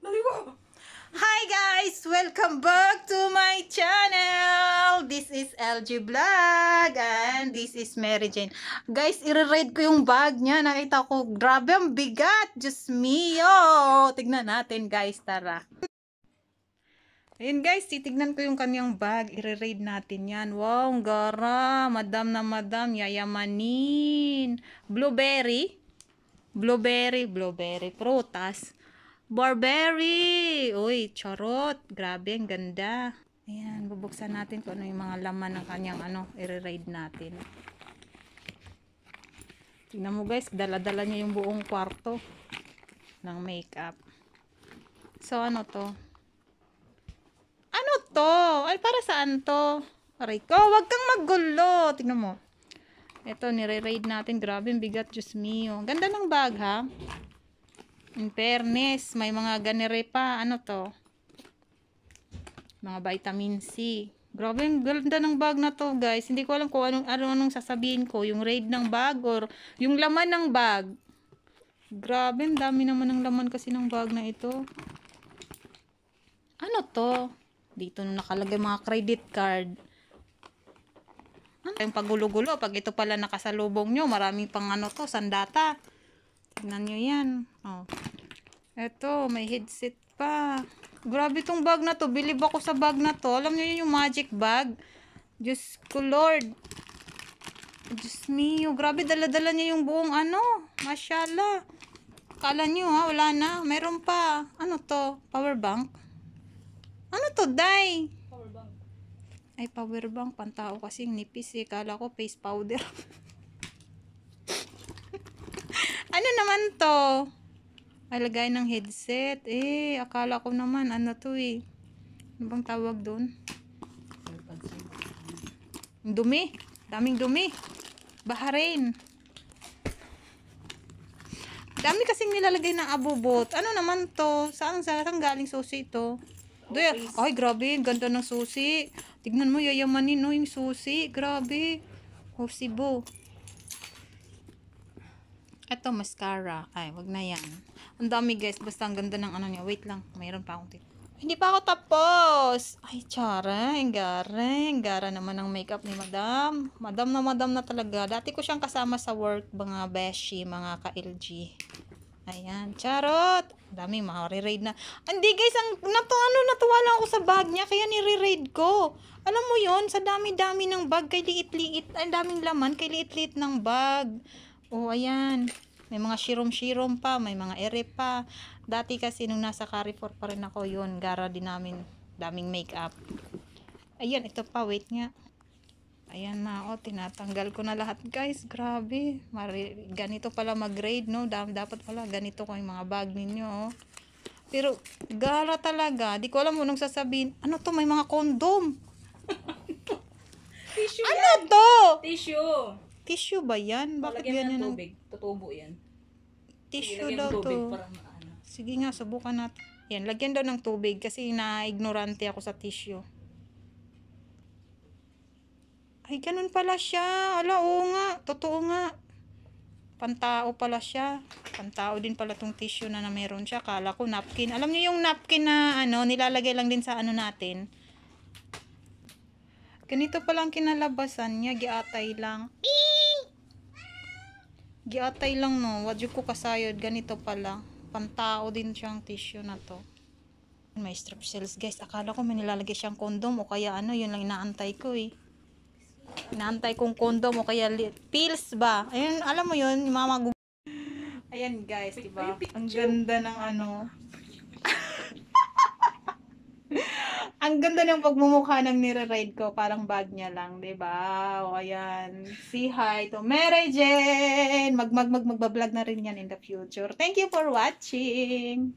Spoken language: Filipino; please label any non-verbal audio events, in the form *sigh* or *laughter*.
Naliwa! Hi guys! Welcome back to my channel! This is LG Vlog and this is Mary Jane. Guys, i raid ko yung bag niya. Nakita ko, grabe ang bigat! Diyos mio! Tignan natin guys, tara. Ayun guys, titignan ko yung kanyang bag. i raid natin yan. Wow, ang gara! Madam na madam, yayamanin! Blueberry? Blueberry, blueberry, prutas. Barberry! Uy, charot. Grabe, ang ganda. Ayan, bubuksan natin kung ano yung mga laman ng kanyang ano, i-raid natin. Tingnan mo guys, dala-dala niya yung buong kwarto ng makeup. So, ano to? Ano to? Ay, para saan to? Aray ko, wag kang magulo. Tingnan mo. Ito, nire-raid natin. Grabe, bigat. Diyos mio. Ganda ng bag, ha? In fairness, may mga ganere pa. Ano to? Mga vitamin C. Grabe, ang ganda ng bag na to, guys. Hindi ko alam kung anong, anong, anong sasabihin ko. Yung raid ng bag or yung laman ng bag. Grabe, dami naman ng laman kasi ng bag na ito. Ano to? Dito nung nakalagay mga credit card. Ano? Yung pagulo-gulo, pag ito pala nakasalubong nyo, maraming pang ano to, sandata. Tingnan nyo yan. Oh. Eto, may headset pa. Grabe tong bag na to. Bilib ako sa bag na to. Alam nyo yun yung magic bag? Diyos ko Lord. Diyos mio. Grabe, dala-dala niya yung buong ano. Masyala. Kala nyo ha, wala na. Meron pa. Ano to? Power bank? Ano to, Day? Power bank. Ay, power bank. Pantao kasi nipis eh. Kala ko face powder. *laughs* naman to? Alagay ng headset. Eh, akala ko naman, ano to eh. Ano bang tawag doon? Dumi. Daming dumi. Bahrain. Dami kasing nilalagay ng abubot. Ano naman to? Saan saan galing susi ito? Doy, ay grabe, ganda ng susi. Tignan mo yayamanin no yung susi. Grabe. Hosibo to mascara. Ay, wag na yan. Ang dami guys. Basta ang ganda ng ano niya. Wait lang. Mayroon pa akong tip. Hindi pa ako tapos. Ay, charang, garang. Gara naman ang makeup ni madam. Madam na madam na talaga. Dati ko siyang kasama sa work, mga beshi, mga ka-LG. Ayan, charot. Dami, makare-raid na. Hindi guys, ang, nato, ano, natuwa lang ako sa bag niya, kaya ni re raid ko. Alam mo yon sa dami-dami ng bag, kay liit-liit, ang daming laman, kay liit-liit ng bag. Oh, ayan. May mga shirom-shirom pa, may mga ere pa. Dati kasi nung nasa Carrefour pa rin ako yun, gara din namin. Daming makeup. Ayan, ito pa, wait nga. Ayan na, oh, tinatanggal ko na lahat guys. Grabe, Mari, ganito pala mag-grade, no? Dapat pala ganito ko yung mga bag ninyo, oh. Pero, gara talaga. Di ko alam mo nung sasabihin, ano to, may mga condom. *laughs* Tissue ano yan. to? Tissue. Tissue ba yan? Bakit Lalagyan ganyan ng tubig. Tutubo yan. Tissue daw to. para Sige nga, subukan natin. Yan, lagyan daw ng tubig kasi na-ignorante ako sa tissue. Ay, ganun pala siya. Ala, oo nga. Totoo nga. Pantao pala siya. Pantao din pala tong tissue na, na meron siya. Kala ko napkin. Alam niyo yung napkin na ano, nilalagay lang din sa ano natin. Ganito palang kinalabasan niya. Giatay lang. Eee! giatay lang no wadyo ko kasayod ganito pala pantao din siyang tissue na to may strip cells guys akala ko may nilalagay siyang condom o kaya ano yun lang inaantay ko eh inaantay kong condom o kaya pills ba ayun alam mo yun mama ayan guys diba ang ganda ng ano Ang ganda ng pagmumukha ng nire-ride ko. Parang bag niya lang, di ba? O, ayan. See hi to Mary Jane! Mag, mag, mag, magbablog na rin yan in the future. Thank you for watching!